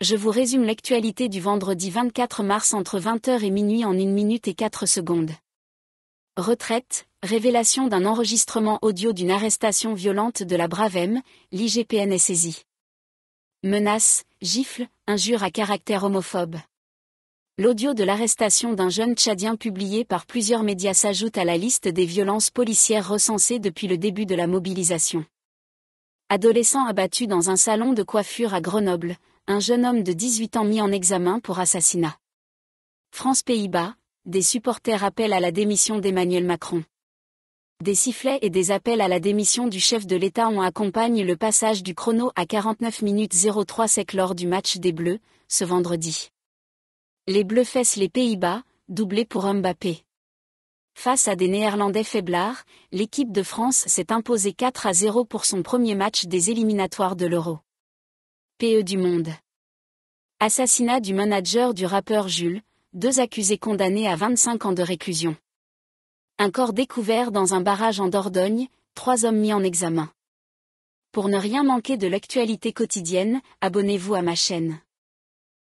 je vous résume l'actualité du vendredi 24 mars entre 20h et minuit en 1 minute et 4 secondes. Retraite, révélation d'un enregistrement audio d'une arrestation violente de la Bravem, l'IGPN est saisie. Menaces, gifles, injures à caractère homophobe. L'audio de l'arrestation d'un jeune Tchadien publié par plusieurs médias s'ajoute à la liste des violences policières recensées depuis le début de la mobilisation. Adolescent abattu dans un salon de coiffure à Grenoble, un jeune homme de 18 ans mis en examen pour assassinat. France-Pays-Bas, des supporters appellent à la démission d'Emmanuel Macron. Des sifflets et des appels à la démission du chef de l'État ont accompagné le passage du chrono à 49 minutes 03 sec lors du match des Bleus, ce vendredi. Les Bleus fessent les Pays-Bas, doublé pour Mbappé. Face à des Néerlandais faiblards, l'équipe de France s'est imposée 4 à 0 pour son premier match des éliminatoires de l'Euro. PE du Monde. Assassinat du manager du rappeur Jules, deux accusés condamnés à 25 ans de réclusion. Un corps découvert dans un barrage en Dordogne, trois hommes mis en examen. Pour ne rien manquer de l'actualité quotidienne, abonnez-vous à ma chaîne.